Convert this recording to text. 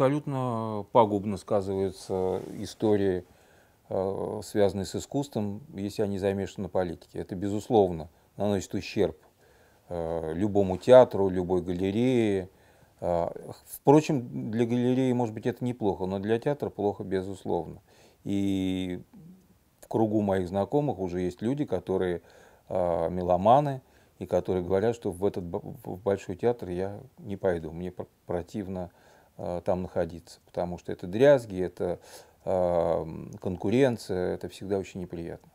абсолютно пагубно сказываются истории, э, связанные с искусством, если они замешаны на политике. Это, безусловно, наносит ущерб э, любому театру, любой галерее. Э, впрочем, для галереи, может быть, это неплохо, но для театра плохо, безусловно. И в кругу моих знакомых уже есть люди, которые меломаны, и которые говорят, что в этот большой театр я не пойду, мне противно Э, там находиться, потому что это дрязги, это э, конкуренция, это всегда очень неприятно.